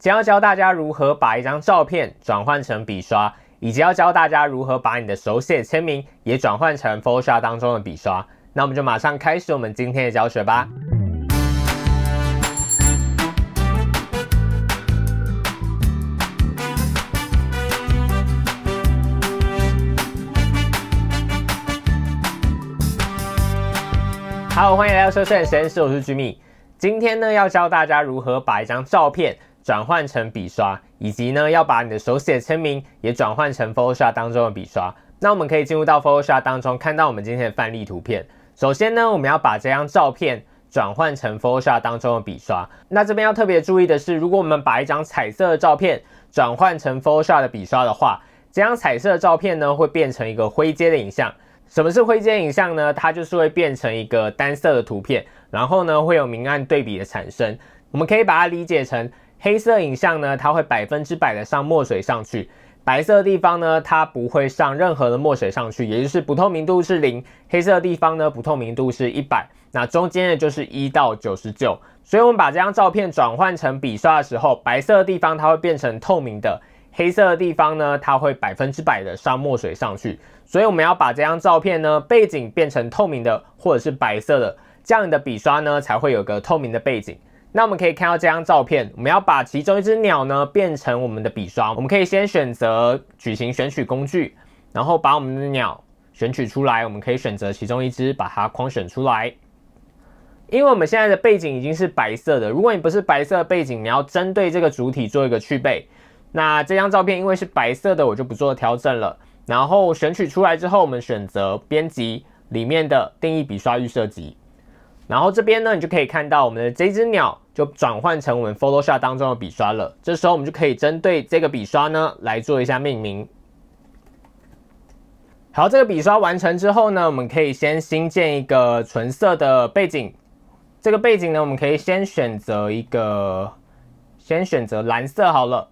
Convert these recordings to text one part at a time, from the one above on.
将要教大家如何把一张照片转换成笔刷，以及要教大家如何把你的手写签名也转换成 Photoshop 当中的笔刷。那我们就马上开始我们今天的教学吧。好，欢迎来到 p h o 实验室，我是 Jimmy。今天呢，要教大家如何把一张照片。转换成笔刷，以及呢要把你的手写签名也转换成 Photoshop 当中的笔刷。那我们可以进入到 Photoshop 当中，看到我们今天的范例图片。首先呢，我们要把这张照片转换成 Photoshop 当中的笔刷。那这边要特别注意的是，如果我们把一张彩色的照片转换成 Photoshop 的笔刷的话，这张彩色的照片呢会变成一个灰阶的影像。什么是灰阶影像呢？它就是会变成一个单色的图片，然后呢会有明暗对比的产生。我们可以把它理解成。黑色影像呢，它会百分之百的上墨水上去；白色的地方呢，它不会上任何的墨水上去，也就是不透明度是零。黑色的地方呢，不透明度是一百。那中间的就是一到九十九。所以，我们把这张照片转换成笔刷的时候，白色的地方它会变成透明的，黑色的地方呢，它会百分之百的上墨水上去。所以，我们要把这张照片呢，背景变成透明的或者是白色的，这样你的笔刷呢，才会有个透明的背景。那我们可以看到这张照片，我们要把其中一只鸟呢变成我们的笔刷。我们可以先选择矩形选取工具，然后把我们的鸟选取出来。我们可以选择其中一只，把它框选出来。因为我们现在的背景已经是白色的，如果你不是白色背景，你要针对这个主体做一个去背。那这张照片因为是白色的，我就不做调整了。然后选取出来之后，我们选择编辑里面的定义笔刷预设集。然后这边呢，你就可以看到我们的这只鸟就转换成我们 Photoshop 当中的笔刷了。这时候我们就可以针对这个笔刷呢来做一下命名。好，这个笔刷完成之后呢，我们可以先新建一个纯色的背景。这个背景呢，我们可以先选择一个，先选择蓝色好了。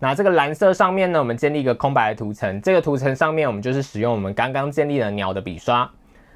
那这个蓝色上面呢，我们建立一个空白的图层。这个图层上面，我们就是使用我们刚刚建立的鸟的笔刷。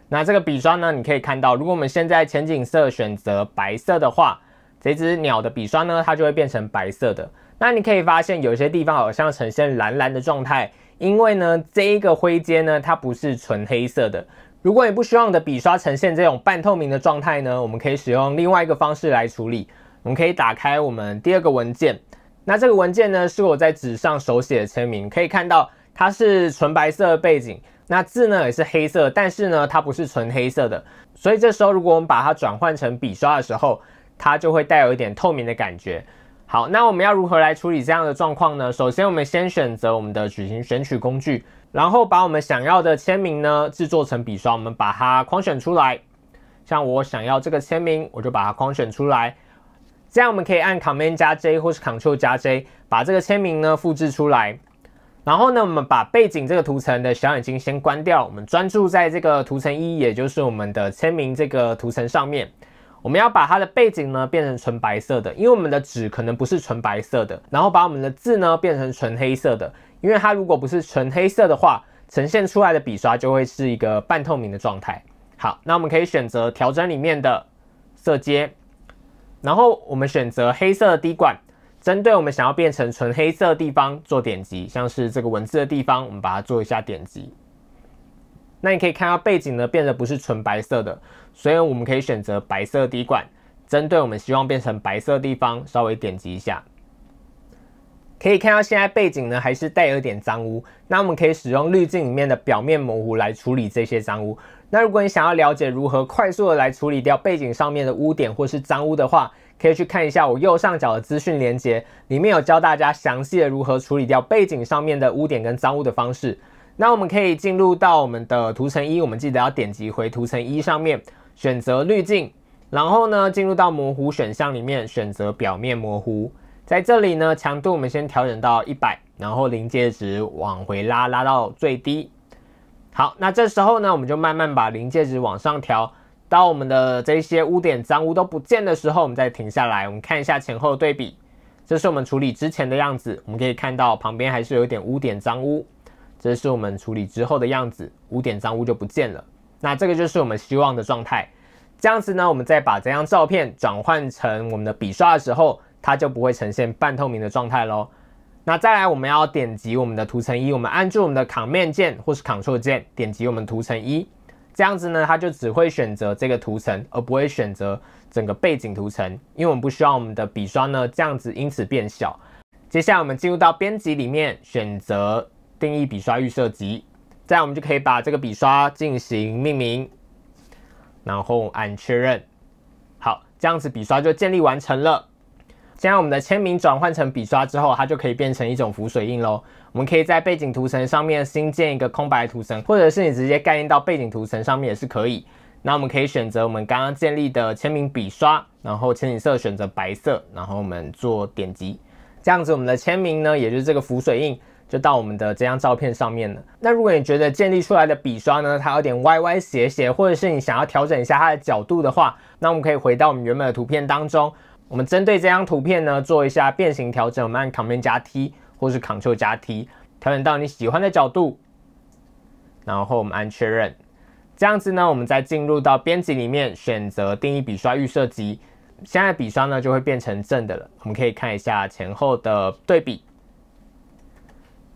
那这个笔刷呢？你可以看到，如果我们现在前景色选择白色的话，这只鸟的笔刷呢，它就会变成白色的。那你可以发现，有些地方好像呈现蓝蓝的状态，因为呢，这一个灰阶呢，它不是纯黑色的。如果你不希望你的笔刷呈现这种半透明的状态呢，我们可以使用另外一个方式来处理。我们可以打开我们第二个文件，那这个文件呢，是我在纸上手写的签名，可以看到它是纯白色背景。那字呢也是黑色，但是呢它不是纯黑色的，所以这时候如果我们把它转换成笔刷的时候，它就会带有一点透明的感觉。好，那我们要如何来处理这样的状况呢？首先我们先选择我们的矩形选取工具，然后把我们想要的签名呢制作成笔刷，我们把它框选出来。像我想要这个签名，我就把它框选出来，这样我们可以按 Command 加 J 或是 c t r l 加 J，把这个签名呢复制出来。然后呢，我们把背景这个图层的小眼睛先关掉，我们专注在这个图层一，也就是我们的签名这个图层上面。我们要把它的背景呢变成纯白色的，因为我们的纸可能不是纯白色的。然后把我们的字呢变成纯黑色的，因为它如果不是纯黑色的话，呈现出来的笔刷就会是一个半透明的状态。好，那我们可以选择调整里面的色阶，然后我们选择黑色滴管。针对我们想要变成纯黑色的地方做点击，像是这个文字的地方，我们把它做一下点击。那你可以看到背景呢变得不是纯白色的，所以我们可以选择白色滴管，针对我们希望变成白色地方稍微点击一下。可以看到现在背景呢还是带有点脏污，那我们可以使用滤镜里面的表面模糊来处理这些脏污。那如果你想要了解如何快速的来处理掉背景上面的污点或是脏污的话，可以去看一下我右上角的资讯链接，里面有教大家详细的如何处理掉背景上面的污点跟脏污的方式。那我们可以进入到我们的图层一，我们记得要点击回图层一上面，选择滤镜，然后呢，进入到模糊选项里面，选择表面模糊。在这里呢，强度我们先调整到一百，然后临界值往回拉，拉到最低。好，那这时候呢，我们就慢慢把临界值往上调。当我们的这些污点脏污都不见的时候，我们再停下来，我们看一下前后对比。这是我们处理之前的样子，我们可以看到旁边还是有一点污点脏污。这是我们处理之后的样子，污点脏污就不见了。那这个就是我们希望的状态。这样子呢，我们再把这张照片转换成我们的笔刷的时候，它就不会呈现半透明的状态喽。那再来，我们要点击我们的图层一，我们按住我们的 Ctrl 键或是 Ctrl 键点击我们图层一。这样子呢，它就只会选择这个图层，而不会选择整个背景图层，因为我们不需要我们的笔刷呢这样子因此变小。接下来我们进入到编辑里面，选择定义笔刷预设集，这样我们就可以把这个笔刷进行命名，然后按确认。好，这样子笔刷就建立完成了。将我们的签名转换成笔刷之后，它就可以变成一种浮水印喽。我们可以在背景图层上面新建一个空白图层，或者是你直接盖印到背景图层上面也是可以。那我们可以选择我们刚刚建立的签名笔刷，然后前景色选择白色，然后我们做点击，这样子我们的签名呢，也就是这个浮水印，就到我们的这张照片上面了。那如果你觉得建立出来的笔刷呢，它有点歪歪斜斜，或者是你想要调整一下它的角度的话，那我们可以回到我们原本的图片当中。我们针对这张图片呢，做一下变形调整。我们按 Command 加 T 或是 c t r l 加 T，调整到你喜欢的角度，然后我们按确认。这样子呢，我们再进入到编辑里面，选择定义笔刷预设集。现在笔刷呢就会变成正的了。我们可以看一下前后的对比。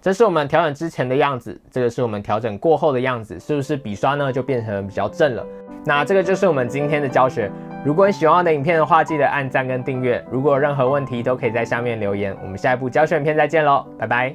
这是我们调整之前的样子，这个是我们调整过后的样子，是不是笔刷呢就变成比较正了？那这个就是我们今天的教学。如果你喜欢我的影片的话，记得按赞跟订阅。如果有任何问题，都可以在下面留言。我们下一部教学影片再见喽，拜拜。